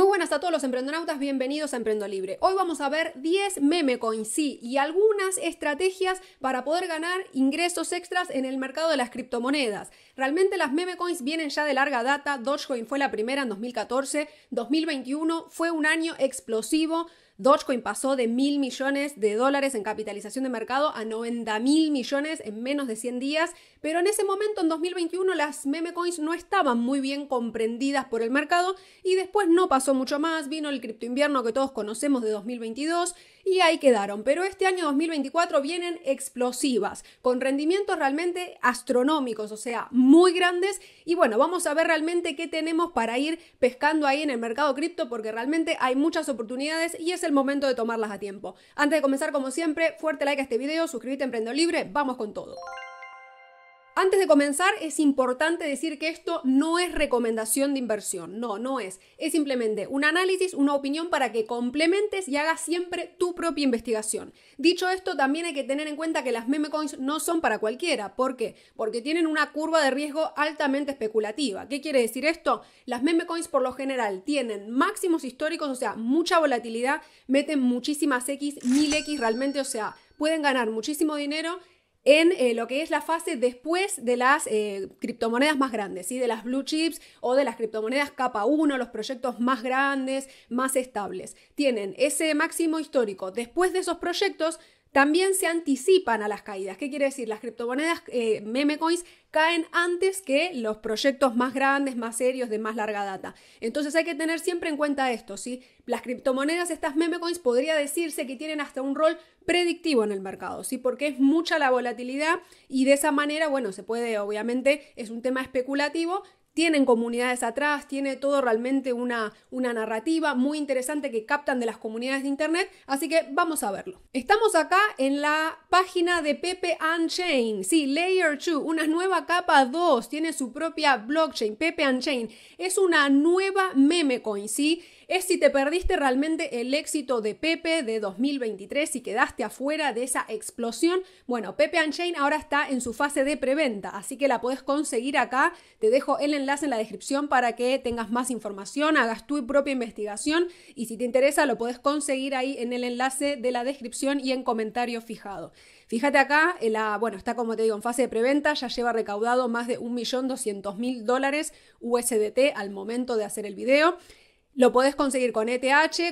Muy buenas a todos los emprendonautas, bienvenidos a Emprendo Libre. Hoy vamos a ver 10 meme coins sí, y algunas estrategias para poder ganar ingresos extras en el mercado de las criptomonedas. Realmente las meme coins vienen ya de larga data, Dogecoin fue la primera en 2014, 2021 fue un año explosivo Dogecoin pasó de mil millones de dólares en capitalización de mercado a 90 mil millones en menos de 100 días, pero en ese momento, en 2021, las meme coins no estaban muy bien comprendidas por el mercado y después no pasó mucho más, vino el cripto invierno que todos conocemos de 2022 y ahí quedaron, pero este año 2024 vienen explosivas, con rendimientos realmente astronómicos, o sea, muy grandes y bueno, vamos a ver realmente qué tenemos para ir pescando ahí en el mercado cripto porque realmente hay muchas oportunidades y es el momento de tomarlas a tiempo. Antes de comenzar, como siempre, fuerte like a este video, suscríbete a Emprendo Libre, vamos con todo. Antes de comenzar, es importante decir que esto no es recomendación de inversión, no, no es. Es simplemente un análisis, una opinión para que complementes y hagas siempre tu propia investigación. Dicho esto, también hay que tener en cuenta que las meme coins no son para cualquiera. ¿Por qué? Porque tienen una curva de riesgo altamente especulativa. ¿Qué quiere decir esto? Las meme coins por lo general tienen máximos históricos, o sea, mucha volatilidad, meten muchísimas X, 1000X realmente, o sea, pueden ganar muchísimo dinero en eh, lo que es la fase después de las eh, criptomonedas más grandes, de las blue chips o de las criptomonedas capa 1, los proyectos más grandes, más estables. Tienen ese máximo histórico. Después de esos proyectos también se anticipan a las caídas. ¿Qué quiere decir? Las criptomonedas memecoins, eh, meme coins caen antes que los proyectos más grandes, más serios, de más larga data. Entonces hay que tener siempre en cuenta esto, ¿sí? Las criptomonedas, estas meme coins, podría decirse que tienen hasta un rol predictivo en el mercado, ¿sí? Porque es mucha la volatilidad y de esa manera, bueno, se puede, obviamente, es un tema especulativo tienen comunidades atrás, tiene todo realmente una, una, narrativa muy interesante que captan de las comunidades de Internet, así que vamos a verlo. Estamos acá en la página de Pepe Unchain, sí, Layer 2, una nueva capa 2, tiene su propia blockchain, Pepe Unchain, es una nueva meme coin, sí es si te perdiste realmente el éxito de Pepe de 2023 y quedaste afuera de esa explosión. Bueno, Pepe and ahora está en su fase de preventa, así que la puedes conseguir acá. Te dejo el enlace en la descripción para que tengas más información, hagas tu propia investigación y si te interesa lo puedes conseguir ahí en el enlace de la descripción y en comentario fijado. Fíjate acá, eh, bueno, está como te digo en fase de preventa, ya lleva recaudado más de 1.200.000 dólares USDT al momento de hacer el video. Lo podés conseguir con ETH,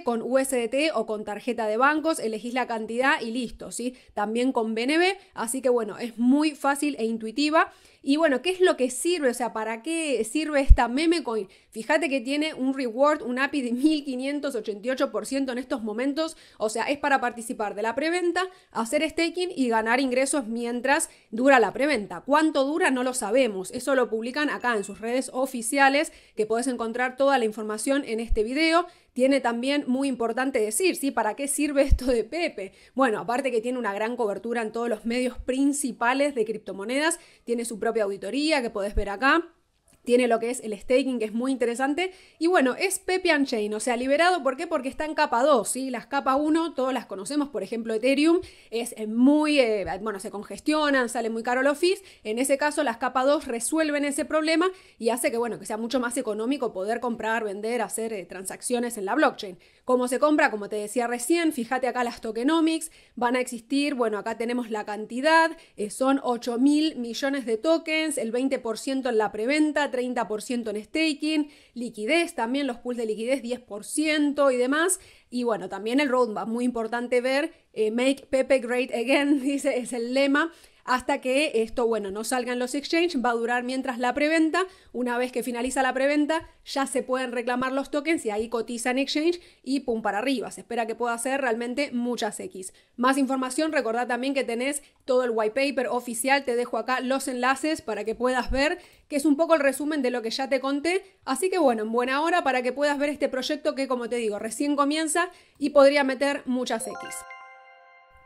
con USDT o con tarjeta de bancos, elegís la cantidad y listo, ¿sí? También con BNB, así que bueno, es muy fácil e intuitiva. Y bueno, ¿qué es lo que sirve? O sea, ¿para qué sirve esta meme coin? Fíjate que tiene un reward, un API de 1588% en estos momentos. O sea, es para participar de la preventa, hacer staking y ganar ingresos mientras dura la preventa. ¿Cuánto dura? No lo sabemos. Eso lo publican acá en sus redes oficiales, que puedes encontrar toda la información en este video. Tiene también muy importante decir, ¿sí? ¿Para qué sirve esto de Pepe? Bueno, aparte que tiene una gran cobertura en todos los medios principales de criptomonedas, tiene su propia auditoría que podés ver acá tiene lo que es el staking, que es muy interesante. Y bueno, es Pepe Chain, o sea, liberado, ¿por qué? Porque está en capa 2, ¿sí? Las capa 1, todas las conocemos, por ejemplo, Ethereum, es eh, muy, eh, bueno, se congestionan, sale muy caro los fees. En ese caso, las capa 2 resuelven ese problema y hace que, bueno, que sea mucho más económico poder comprar, vender, hacer eh, transacciones en la blockchain. ¿Cómo se compra? Como te decía recién, fíjate acá las tokenomics, van a existir, bueno, acá tenemos la cantidad, eh, son 8 mil millones de tokens, el 20% en la preventa, 30% en staking, liquidez también, los pools de liquidez 10% y demás. Y bueno, también el roadmap, muy importante ver, eh, Make Pepe Great Again, dice, es el lema hasta que esto, bueno, no salgan los exchanges, va a durar mientras la preventa, una vez que finaliza la preventa ya se pueden reclamar los tokens y ahí cotizan exchange y pum para arriba, se espera que pueda hacer realmente muchas X. Más información, recordad también que tenés todo el white paper oficial, te dejo acá los enlaces para que puedas ver, que es un poco el resumen de lo que ya te conté, así que bueno, en buena hora para que puedas ver este proyecto que como te digo, recién comienza y podría meter muchas X.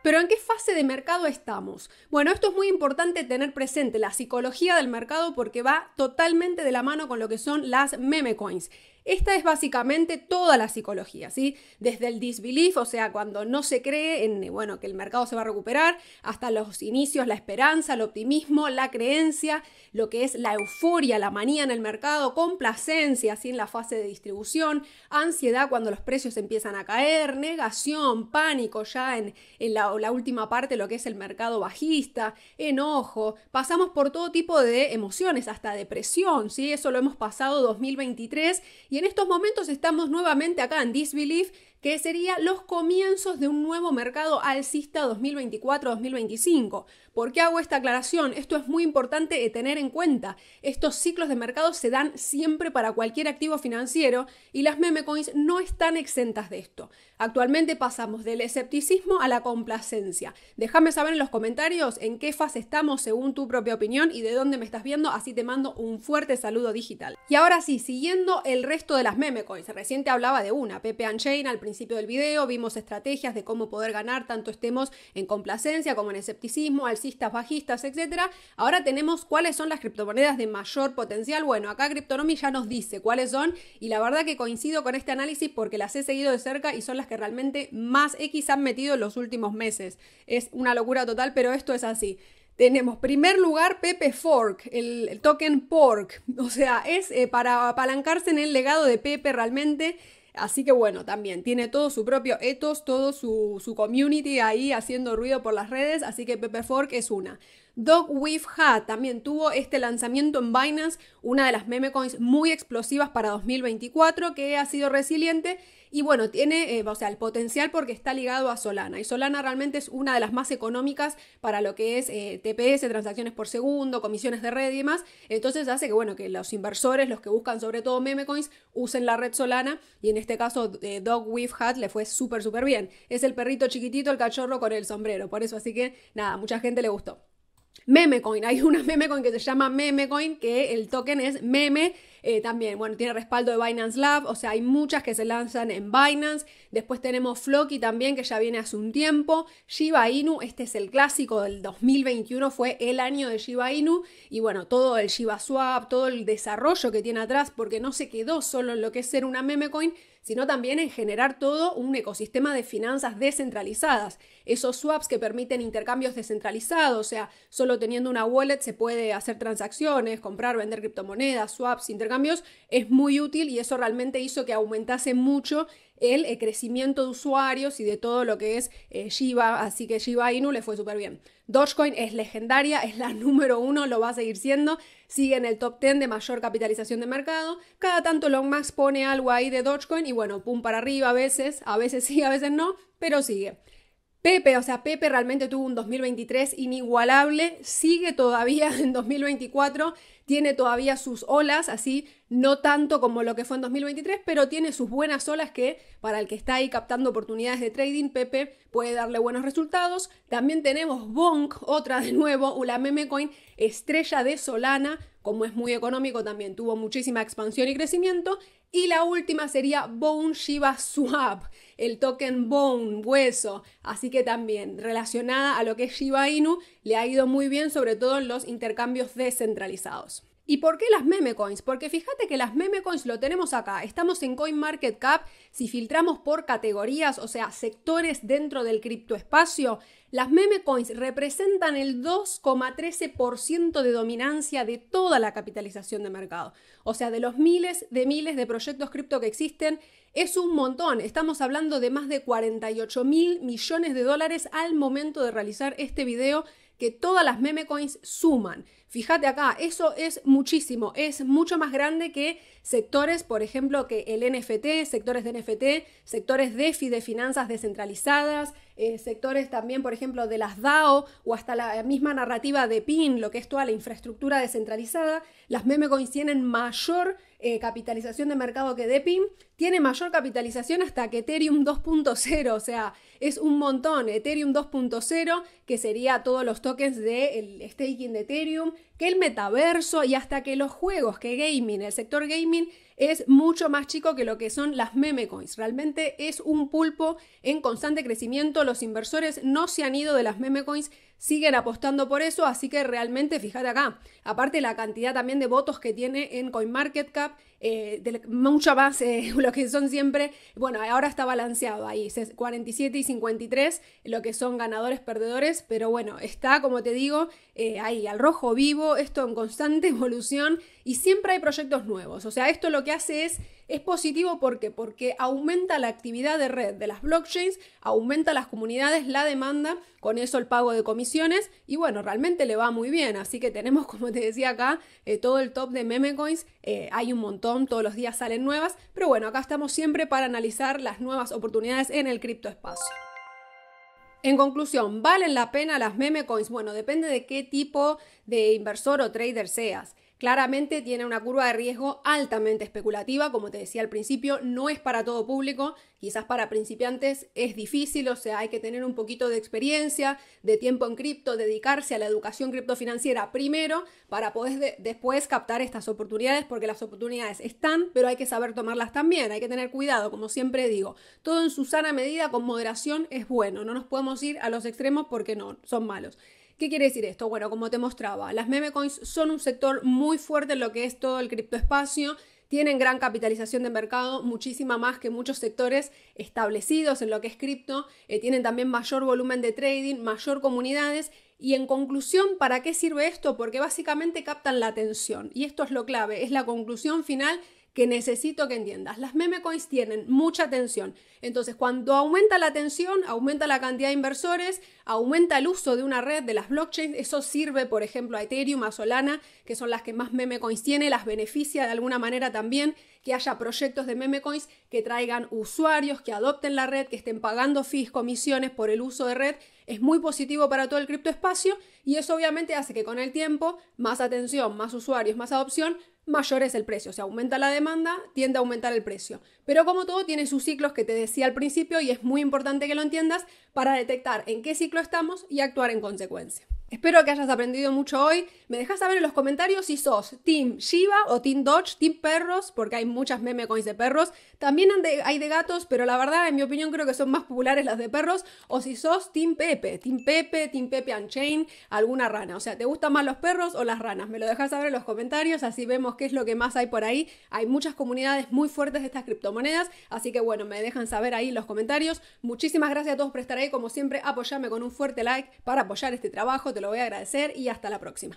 Pero ¿en qué fase de mercado estamos? Bueno, esto es muy importante tener presente, la psicología del mercado, porque va totalmente de la mano con lo que son las meme coins. Esta es básicamente toda la psicología, ¿sí? Desde el disbelief, o sea, cuando no se cree en, bueno, que el mercado se va a recuperar, hasta los inicios, la esperanza, el optimismo, la creencia, lo que es la euforia, la manía en el mercado, complacencia, ¿sí? En la fase de distribución, ansiedad cuando los precios empiezan a caer, negación, pánico ya en, en la, la última parte, lo que es el mercado bajista, enojo, pasamos por todo tipo de emociones, hasta depresión, ¿sí? Eso lo hemos pasado 2023 y en estos momentos estamos nuevamente acá en Disbelief que sería los comienzos de un nuevo mercado alcista 2024-2025. ¿Por qué hago esta aclaración? Esto es muy importante tener en cuenta. Estos ciclos de mercado se dan siempre para cualquier activo financiero y las meme coins no están exentas de esto. Actualmente pasamos del escepticismo a la complacencia. Déjame saber en los comentarios en qué fase estamos según tu propia opinión y de dónde me estás viendo, así te mando un fuerte saludo digital. Y ahora sí, siguiendo el resto de las meme coins. Recién hablaba de una, Pepe Chain, al principio del video, vimos estrategias de cómo poder ganar, tanto estemos en complacencia como en escepticismo, alcistas, bajistas, etcétera. Ahora tenemos cuáles son las criptomonedas de mayor potencial. Bueno, acá Cryptonomy ya nos dice cuáles son y la verdad que coincido con este análisis porque las he seguido de cerca y son las que realmente más X han metido en los últimos meses. Es una locura total, pero esto es así. Tenemos primer lugar Pepe Fork, el, token Pork. O sea, es eh, para apalancarse en el legado de Pepe realmente. Así que bueno, también tiene todo su propio ethos, todo su, community ahí haciendo ruido por las redes, así que Pepe Fork es una. Dog Weave Hat también tuvo este lanzamiento en Binance, una de las meme coins muy explosivas para 2024 que ha sido resiliente y bueno, tiene, eh, o sea, el potencial porque está ligado a Solana. Y Solana realmente es una de las más económicas para lo que es eh, TPS, transacciones por segundo, comisiones de red y demás. Entonces hace que, bueno, que los inversores, los que buscan sobre todo meme coins, usen la red Solana. Y en este caso, eh, Dog Hat le fue súper, súper bien. Es el perrito chiquitito, el cachorro con el sombrero. Por eso, así que nada, mucha gente le gustó. Memecoin, hay una Memecoin que se llama Memecoin, que el token es meme, eh, también, bueno, tiene respaldo de Binance Lab, o sea, hay muchas que se lanzan en Binance, después tenemos Floki también, que ya viene hace un tiempo, Shiba Inu, este es el clásico del 2021, fue el año de Shiba Inu, y bueno, todo el Shiba Swap, todo el desarrollo que tiene atrás, porque no se quedó solo en lo que es ser una Memecoin, sino también en generar todo un ecosistema de finanzas descentralizadas. Esos swaps que permiten intercambios descentralizados, o sea, solo teniendo una wallet se puede hacer transacciones, comprar, vender criptomonedas, swaps, intercambios, es muy útil y eso realmente hizo que aumentase mucho el eh, crecimiento de usuarios y de todo lo que es eh, Shiba, así que Shiba Inu le fue súper bien. Dogecoin es legendaria, es la número uno, lo va a seguir siendo, sigue en el top 10 de mayor capitalización de mercado. Cada tanto Long Max pone algo ahí de Dogecoin y bueno, pum para arriba a veces, a veces sí, a veces no, pero sigue. Pepe, o sea, Pepe realmente tuvo un 2023 inigualable, sigue todavía en 2024, tiene todavía sus olas, así no tanto como lo que fue en 2023, pero tiene sus buenas olas que para el que está ahí captando oportunidades de trading, Pepe puede darle buenos resultados. También tenemos Bonk, otra de nuevo, una meme estrella de Solana, como es muy económico, también tuvo muchísima expansión y crecimiento. Y la última sería Bone Shiva Swap, el token bone, hueso. Así que también relacionada a lo que es Shiba Inu, le ha ido muy bien, sobre todo en los intercambios descentralizados. ¿Y por qué las meme coins? Porque fíjate que las meme coins lo tenemos acá. Estamos en CoinMarketCap. Si filtramos por categorías, o sea, sectores dentro del criptoespacio, las meme coins representan el 2,13% de dominancia de toda la capitalización de mercado. O sea, de los miles de miles de proyectos cripto que existen, es un montón. Estamos hablando de más de 48 mil millones de dólares al momento de realizar este video que todas las meme coins suman. Fíjate acá, eso es muchísimo, es mucho más grande que sectores, por ejemplo, que el NFT, sectores de NFT, sectores DeFi de finanzas descentralizadas, eh, sectores también, por ejemplo, de las DAO o hasta la misma narrativa de PIN, lo que es toda la infraestructura descentralizada. Las memecoins tienen mayor eh, capitalización de mercado que de PIN, tiene mayor capitalización hasta que Ethereum 2.0, o sea, es un montón. Ethereum 2.0, que sería todos los tokens del staking de Ethereum, que el metaverso y hasta que los juegos, que gaming, el sector gaming es mucho más chico que lo que son las meme coins. Realmente es un pulpo en constante crecimiento. Los inversores no se han ido de las meme coins, siguen apostando por eso, así que realmente fíjate acá, aparte la cantidad también de votos que tiene en CoinMarketCap, eh, de, mucho más eh, lo que son siempre, bueno, ahora está balanceado ahí, 47 y 53, lo que son ganadores, perdedores, pero bueno, está, como te digo, eh, ahí al rojo vivo, esto en constante evolución y siempre hay proyectos nuevos. O sea, esto lo que hace es, es positivo porque, porque aumenta la actividad de red de las blockchains, aumenta las comunidades, la demanda, con eso el pago de comisiones y bueno, realmente le va muy bien. Así que tenemos, como te decía acá, eh, todo el top de meme coins. Eh, hay un montón, todos los días salen nuevas, pero bueno, acá estamos siempre para analizar las nuevas oportunidades en el criptoespacio. En conclusión, ¿valen la pena las meme coins? Bueno, depende de qué tipo de inversor o trader seas. Claramente tiene una curva de riesgo altamente especulativa, como te decía al principio, no es para todo público, quizás para principiantes es difícil, o sea, hay que tener un poquito de experiencia, de tiempo en cripto, dedicarse a la educación criptofinanciera primero para poder después captar estas oportunidades, porque las oportunidades están, pero hay que saber tomarlas también, hay que tener cuidado, como siempre digo, todo en su sana medida, con moderación es bueno, no nos podemos ir a los extremos porque no, son malos. ¿Qué quiere decir esto? Bueno, como te mostraba, las meme coins son un sector muy fuerte en lo que es todo el criptoespacio tienen gran capitalización de mercado, muchísima más que muchos sectores establecidos en lo que es cripto, eh, tienen también mayor volumen de trading, mayor comunidades y en conclusión, ¿para qué sirve esto? Porque básicamente captan la atención y esto es lo clave, es la conclusión final que necesito que entiendas. Las meme coins tienen mucha tensión. Entonces, cuando aumenta la tensión, aumenta la cantidad de inversores, aumenta el uso de una red de las blockchains. Eso sirve, por ejemplo, a Ethereum, a Solana, que son las que más meme coins tiene, las beneficia de alguna manera también que haya proyectos de meme coins que traigan usuarios, que adopten la red, que estén pagando fees, comisiones por el uso de red es muy positivo para todo el criptoespacio y eso obviamente hace que con el tiempo, más atención, más usuarios, más adopción, mayor es el precio. O aumenta la demanda, tiende a aumentar el precio. Pero como todo, tiene sus ciclos que te decía al principio y es muy importante que lo entiendas para detectar en qué ciclo estamos y actuar en consecuencia. Espero que hayas aprendido mucho hoy. Me dejas saber en los comentarios si sos Team Shiva o Team Dodge, Team Perros, porque hay muchas meme coins de perros. También hay de gatos, pero la verdad, en mi opinión, creo que son más populares las de perros. O si sos Team Pepe, Team Pepe, Team Pepe Unchained, alguna rana. O sea, ¿te gustan más los perros o las ranas? Me lo dejas saber en los comentarios, así vemos qué es lo que más hay por ahí. Hay muchas comunidades muy fuertes de estas criptomonedas, así que bueno, me dejan saber ahí en los comentarios. Muchísimas gracias a todos por estar ahí. Como siempre, apoyame con un fuerte like para apoyar este trabajo. Te lo voy a agradecer y hasta la próxima.